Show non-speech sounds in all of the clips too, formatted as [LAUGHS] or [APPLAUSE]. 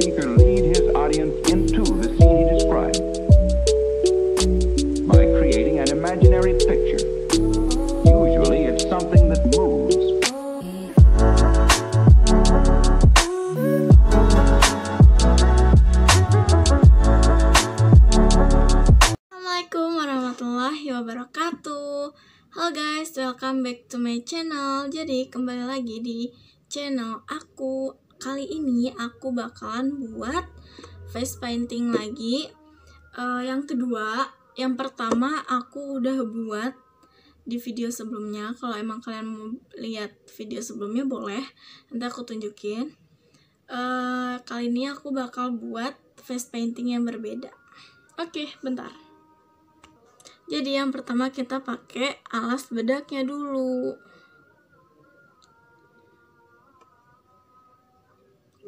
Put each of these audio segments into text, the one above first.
speaker lead his audience into the scene he described by creating an imaginary picture. Usually it's something that moves. Assalamualaikum warahmatullahi wabarakatuh. Halo guys, welcome back to my channel. Jadi kembali lagi di channel aku kali ini aku bakalan buat face painting lagi uh, yang kedua yang pertama aku udah buat di video sebelumnya kalau emang kalian mau lihat video sebelumnya boleh nanti aku tunjukin uh, kali ini aku bakal buat face painting yang berbeda oke okay, bentar jadi yang pertama kita pakai alas bedaknya dulu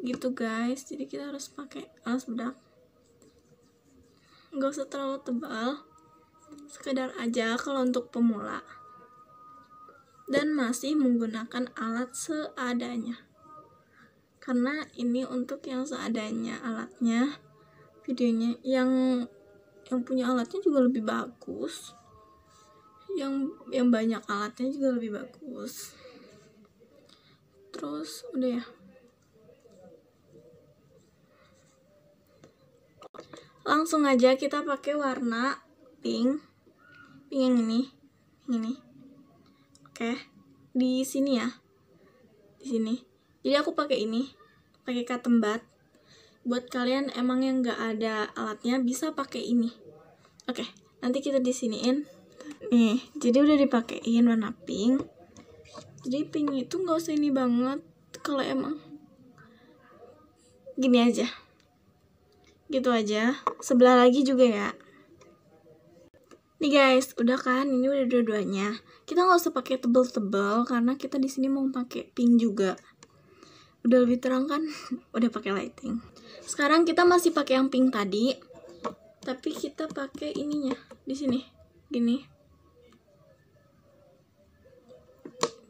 gitu guys jadi kita harus pakai alas bedak nggak usah terlalu tebal sekedar aja kalau untuk pemula dan masih menggunakan alat seadanya karena ini untuk yang seadanya alatnya videonya yang yang punya alatnya juga lebih bagus yang yang banyak alatnya juga lebih bagus terus udah ya langsung aja kita pakai warna pink pink yang ini yang ini oke di sini ya di sini jadi aku pakai ini pakai cotton bud buat kalian emang yang nggak ada alatnya bisa pakai ini oke nanti kita di siniin nih jadi udah dipakein warna pink jadi pink itu nggak usah ini banget kalau emang gini aja gitu aja sebelah lagi juga ya nih guys udah kan ini udah dua-duanya kita nggak usah pakai tebel-tebel karena kita di sini mau pakai pink juga udah lebih terang kan [LAUGHS] udah pakai lighting sekarang kita masih pakai yang pink tadi tapi kita pakai ininya di sini gini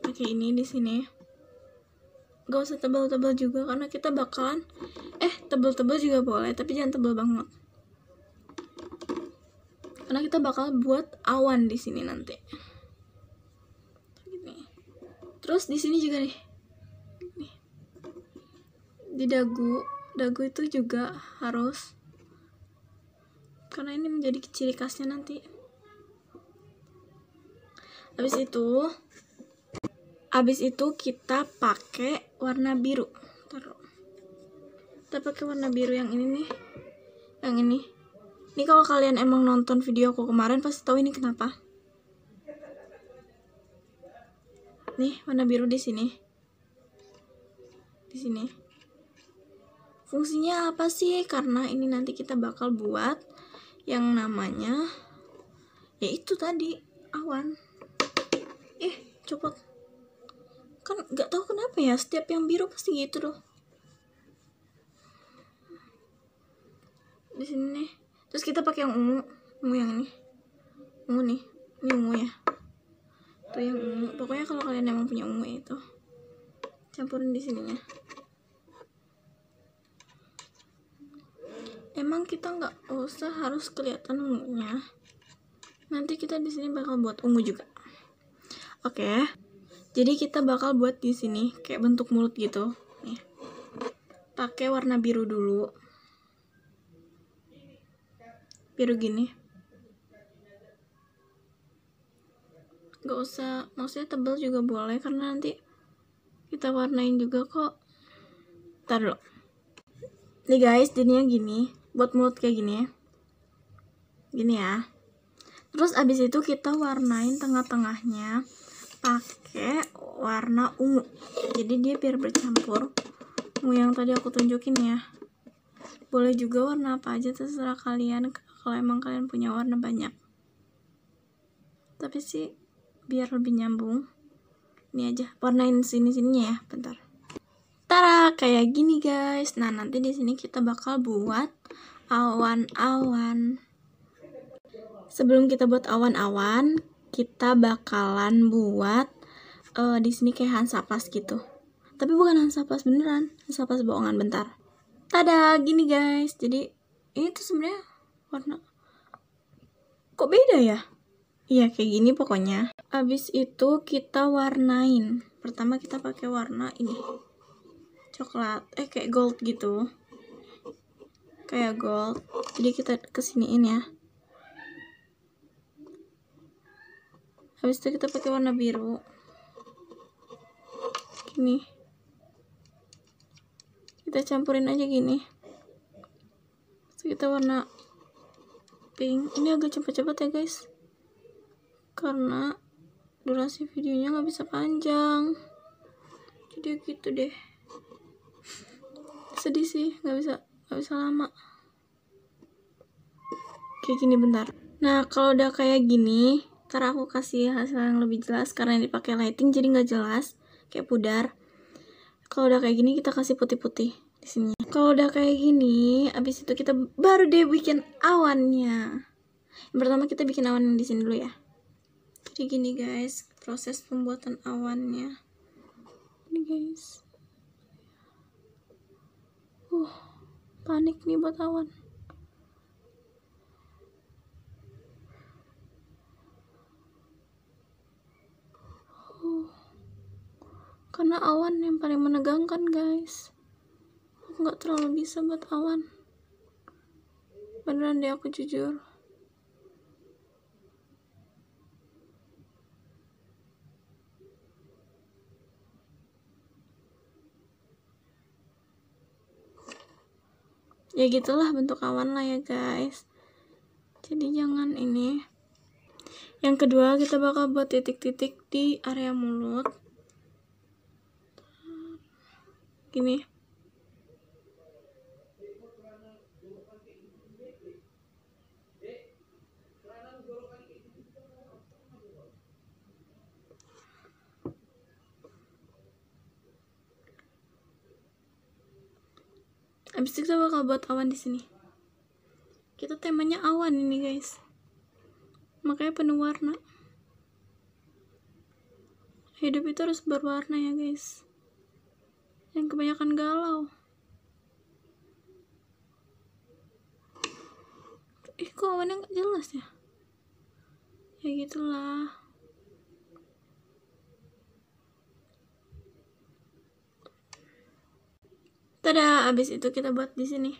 pakai ini di sini gak usah tebel-tebel juga karena kita bakalan eh tebel-tebel juga boleh tapi jangan tebel banget karena kita bakal buat awan di sini nanti terus di sini juga nih di dagu dagu itu juga harus karena ini menjadi ciri khasnya nanti habis itu Abis itu kita pakai warna biru. Taruh. Kita pakai warna biru yang ini nih. Yang ini. Ini kalau kalian emang nonton video aku kemarin pasti tahu ini kenapa. Nih, warna biru di sini. Di sini. Fungsinya apa sih? Karena ini nanti kita bakal buat yang namanya yaitu tadi awan. Ih, eh, copot kan nggak tahu kenapa ya setiap yang biru pasti gitu loh di sini nih. terus kita pakai yang ungu ungu yang ini ungu nih ini ungu ya tuh yang ungu pokoknya kalau kalian emang punya ungu ya itu campurin di sininya emang kita nggak usah harus kelihatan ungunya nanti kita di sini bakal buat ungu juga oke okay. Jadi kita bakal buat di sini kayak bentuk mulut gitu. Nih. Pakai warna biru dulu. Biru gini. Gak usah, maksudnya tebal juga boleh karena nanti kita warnain juga kok. Ntar dulu. Nih guys, jadinya gini. Buat mulut kayak gini ya. Gini ya. Terus abis itu kita warnain tengah-tengahnya pakai warna ungu jadi dia biar bercampur ungu yang tadi aku tunjukin ya boleh juga warna apa aja terserah kalian kalau emang kalian punya warna banyak tapi sih biar lebih nyambung ini aja warnain sini sininya ya bentar Tara kayak gini guys nah nanti di sini kita bakal buat awan-awan sebelum kita buat awan-awan kita bakalan buat uh, di sini kayak Plus gitu. Tapi bukan Plus beneran, Plus bohongan bentar. Tada, gini guys. Jadi ini tuh sebenarnya warna kok beda ya? Iya kayak gini pokoknya. Abis itu kita warnain. Pertama kita pakai warna ini. Coklat, eh kayak gold gitu. Kayak gold. Jadi kita kesiniin ya. Habis itu kita pakai warna biru nih kita campurin aja gini Terus kita warna pink ini agak cepat-cepat ya guys karena durasi videonya nggak bisa panjang jadi gitu deh sedih sih nggak bisa nggak bisa lama kayak gini bentar nah kalau udah kayak gini ntar aku kasih hasil yang lebih jelas karena yang dipakai lighting jadi nggak jelas kayak pudar kalau udah kayak gini kita kasih putih-putih di sini kalau udah kayak gini abis itu kita baru deh bikin awannya yang pertama kita bikin awan di sini dulu ya jadi gini guys proses pembuatan awannya ini guys uh panik nih buat awan karena awan yang paling menegangkan guys aku nggak terlalu bisa buat awan beneran deh aku jujur ya gitulah bentuk awan lah ya guys jadi jangan ini yang kedua kita bakal buat titik-titik di area mulut gini Abis itu kita bakal buat awan di sini. Kita temanya awan ini, guys. Makanya penuh warna. Hidup itu harus berwarna ya, guys yang kebanyakan galau ih kok awannya nggak jelas ya ya gitulah tada abis itu kita buat di sini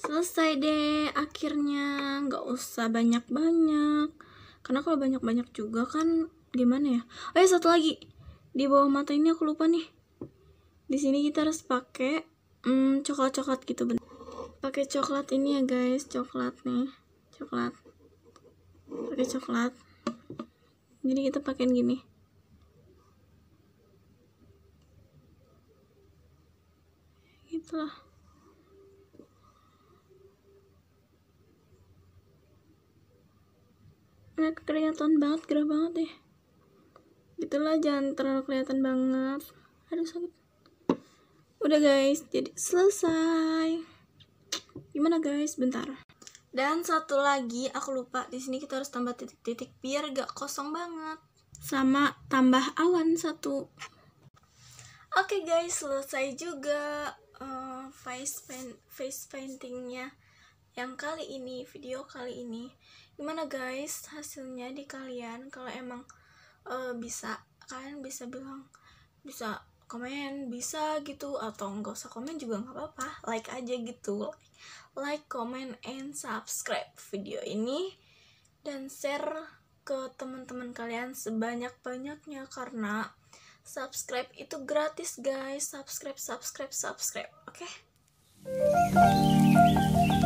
selesai deh akhirnya nggak usah banyak-banyak karena kalau banyak-banyak juga kan gimana ya oh ya satu lagi di bawah mata ini aku lupa nih di sini kita harus pakai hmm, coklat coklat gitu bener pakai coklat ini ya guys coklat nih coklat pakai coklat jadi kita pakein gini itulah mereka kelihatan banget gerah banget deh gitulah jangan terlalu kelihatan banget aduh sakit udah guys jadi selesai gimana guys bentar dan satu lagi aku lupa di sini kita harus tambah titik-titik biar gak kosong banget sama tambah awan satu oke okay guys selesai juga uh, face paint face paintingnya yang kali ini video kali ini gimana guys hasilnya di kalian kalau emang uh, bisa kalian bisa bilang bisa komen bisa gitu atau nggak usah komen juga nggak apa-apa like aja gitu like comment and subscribe video ini dan share ke teman-teman kalian sebanyak-banyaknya karena subscribe itu gratis guys subscribe subscribe subscribe oke okay?